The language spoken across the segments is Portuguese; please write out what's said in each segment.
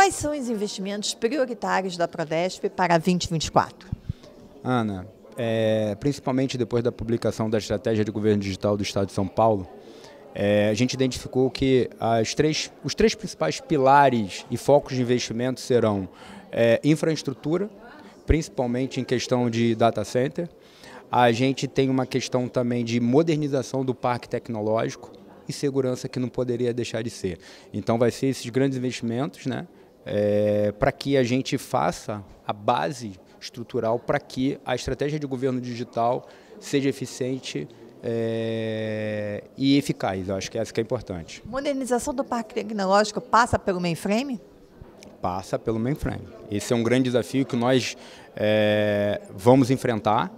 Quais são os investimentos prioritários da Prodesp para 2024? Ana, é, principalmente depois da publicação da Estratégia de Governo Digital do Estado de São Paulo, é, a gente identificou que as três, os três principais pilares e focos de investimento serão é, infraestrutura, principalmente em questão de data center. A gente tem uma questão também de modernização do parque tecnológico e segurança que não poderia deixar de ser. Então vai ser esses grandes investimentos, né? é, para que a gente faça a base estrutural para que a estratégia de governo digital seja eficiente é, e eficaz. Eu acho que essa que é importante. Modernização do parque tecnológico passa pelo mainframe? Passa pelo mainframe. Esse é um grande desafio que nós é, vamos enfrentar.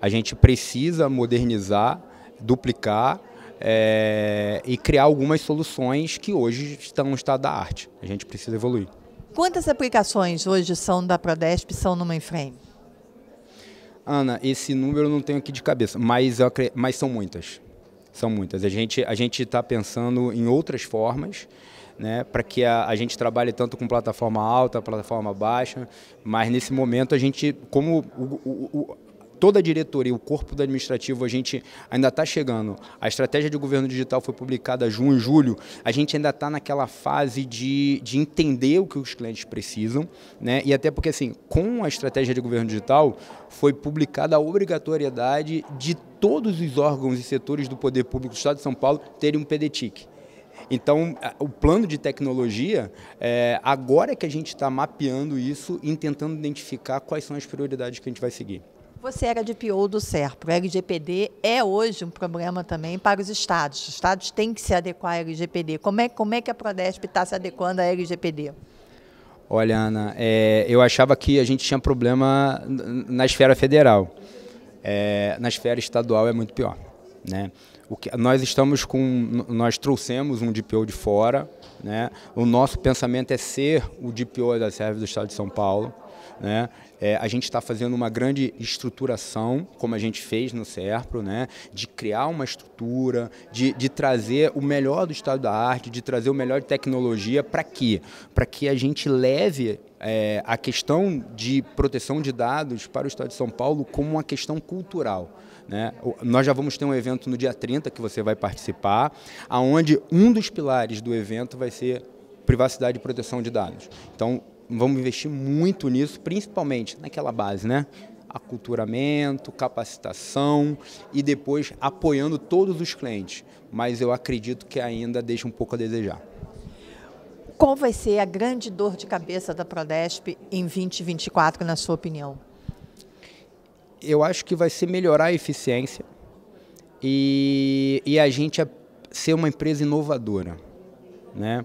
A gente precisa modernizar, duplicar é, e criar algumas soluções que hoje estão no estado da arte. A gente precisa evoluir. Quantas aplicações hoje são da Prodesp são no mainframe? Ana, esse número eu não tenho aqui de cabeça, mas, eu, mas são muitas. São muitas. A gente a está pensando em outras formas. Né, para que a, a, gente trabalhe tanto com plataforma alta, plataforma baixa, mas nesse momento a gente, como o, o, o, toda a diretoria, o corpo do administrativo, a gente ainda está chegando. A estratégia de governo digital foi publicada junho, e julho. A gente ainda está naquela fase de, de entender o que os clientes precisam, né? E até porque assim, com a estratégia de governo digital foi publicada a obrigatoriedade de todos os órgãos e setores do poder público do Estado de São Paulo terem um PDTIC. Então, o plano de tecnologia, é, agora é que a gente está mapeando isso e tentando identificar quais são as prioridades que a gente vai seguir. Você era de PO do SERP. O LGPD é hoje um problema também para os estados. Os estados têm que se adequar à LGPD. Como é, como é que a Prodesp está se adequando à LGPD? Olha, Ana, é, eu achava que a gente tinha problema na esfera federal. É, na esfera estadual é muito pior. Né? O que, nós estamos com, nós trouxemos um DPO de fora. Né? O nosso pensamento é ser o DPO da Serve do Estado de São Paulo. Né? É, a gente está fazendo uma grande estruturação, como a gente fez no SERPRO, né? de criar uma estrutura, de, de trazer o melhor do estado da arte, de trazer o melhor de tecnologia para quê? Para que a gente leve é, a questão de proteção de dados para o Estado de São Paulo como uma questão cultural. Né? Nós já vamos ter um evento no dia 30 que você vai participar, aonde um dos pilares do evento vai ser privacidade e proteção de dados. Então, vamos investir muito nisso, principalmente naquela base, né? Aculturamento, capacitação e depois apoiando todos os clientes. Mas eu acredito que ainda deixa um pouco a desejar. Qual vai ser a grande dor de cabeça da Prodesp em 2024, na sua opinião? Eu acho que vai ser melhorar a eficiência e, e a gente é, ser uma empresa inovadora. Né?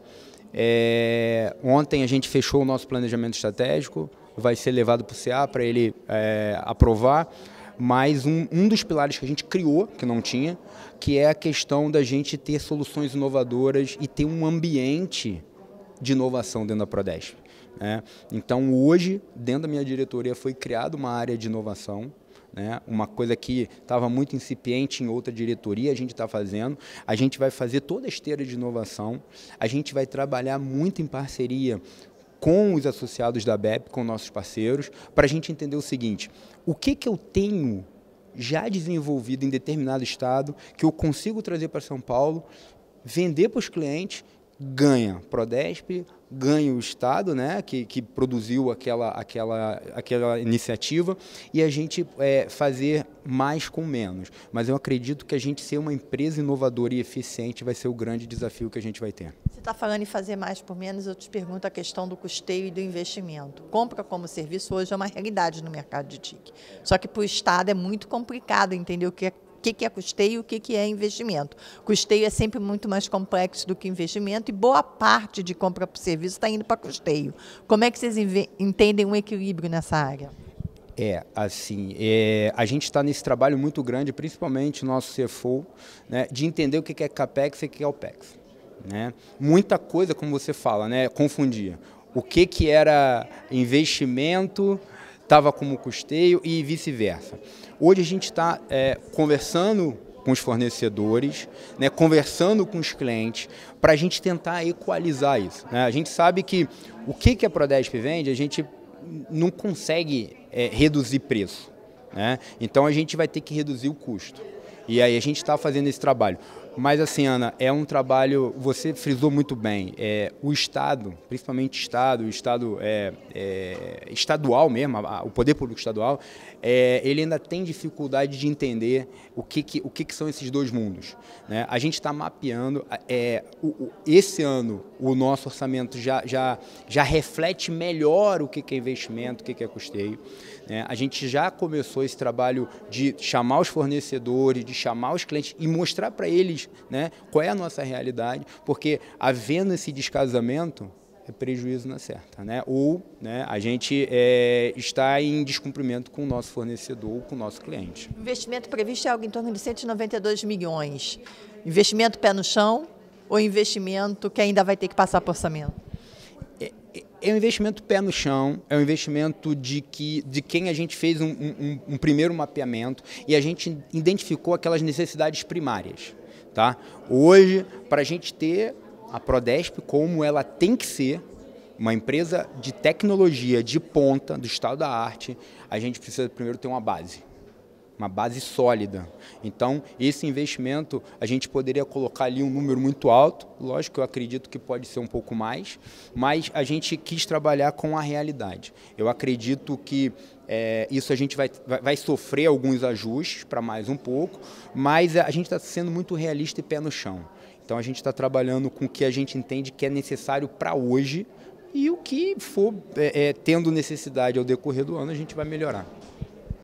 É, ontem a gente fechou o nosso planejamento estratégico, vai ser levado para o CA para ele é, aprovar. Mas um, um dos pilares que a gente criou, que não tinha, que é a questão da gente ter soluções inovadoras e ter um ambiente de inovação dentro da Prodesp. Né? Então, hoje, dentro da minha diretoria, foi criada uma área de inovação né? uma coisa que estava muito incipiente em outra diretoria, a gente está fazendo. A gente vai fazer toda a esteira de inovação, a gente vai trabalhar muito em parceria com os associados da BEP, com nossos parceiros, para a gente entender o seguinte, o que, que eu tenho já desenvolvido em determinado estado que eu consigo trazer para São Paulo, vender para os clientes ganha Prodesp, ganha o Estado, né, que, que produziu aquela, aquela, aquela iniciativa, e a gente é, fazer mais com menos. Mas eu acredito que a gente ser uma empresa inovadora e eficiente vai ser o grande desafio que a gente vai ter. Você está falando em fazer mais por menos, eu te pergunto a questão do custeio e do investimento. Compra como serviço hoje é uma realidade no mercado de TIC. Só que para o Estado é muito complicado entender o que é que, que é custeio e o que, que é investimento. Custeio é sempre muito mais complexo do que investimento e boa parte de compra por serviço está indo para custeio. Como é que vocês entendem um equilíbrio nessa área? É, assim, é, a gente está nesse trabalho muito grande, principalmente nosso CFO, né, de entender o que é CAPEX e o que é OPEX. Né? Muita coisa, como você fala, né, confundia. O que, que era investimento, estava como custeio e vice-versa. Hoje a gente está é, conversando com os fornecedores, né, conversando com os clientes, para a gente tentar equalizar isso. Né? A gente sabe que o que, que a Prodesp vende, a gente não consegue é, reduzir preço. Né? Então a gente vai ter que reduzir o custo. E aí a gente está fazendo esse trabalho. Mas assim, Ana, é um trabalho, você frisou muito bem, é, o Estado, principalmente Estado, o Estado é, é, estadual mesmo, a, o poder público estadual, é, ele ainda tem dificuldade de entender o que, que o que, que, são esses dois mundos. Né? A gente está mapeando, é, o, o, esse ano o nosso orçamento já, já, já reflete melhor o que, que é investimento, o que, que é custeio. Né? A gente já começou esse trabalho de chamar os fornecedores, de chamar os clientes e mostrar para eles né? qual é a nossa realidade, porque havendo esse descasamento, é prejuízo na certa, né? Ou né, a gente é, está em descumprimento com o nosso fornecedor ou com o nosso cliente. O investimento previsto é algo em torno de 192 milhões. Investimento pé no chão ou investimento que ainda vai ter que passar por orçamento? É, é, é um investimento pé no chão, é um investimento de, que, de quem a gente fez um, um, um primeiro mapeamento e a gente identificou aquelas necessidades primárias. Tá? Hoje, para a gente ter a Prodesp como ela tem que ser, uma empresa de tecnologia de ponta do estado da arte, a gente precisa primeiro ter uma base uma base sólida. Então, esse investimento, a gente poderia colocar ali um número muito alto, lógico, eu acredito que pode ser um pouco mais, mas a gente quis trabalhar com a realidade. Eu acredito que é, isso a gente vai, vai, sofrer alguns ajustes para mais um pouco, mas a gente está sendo muito realista e pé no chão. Então, a gente está trabalhando com o que a gente entende que é necessário para hoje e o que for é, é, tendo necessidade ao decorrer do ano, a gente vai melhorar.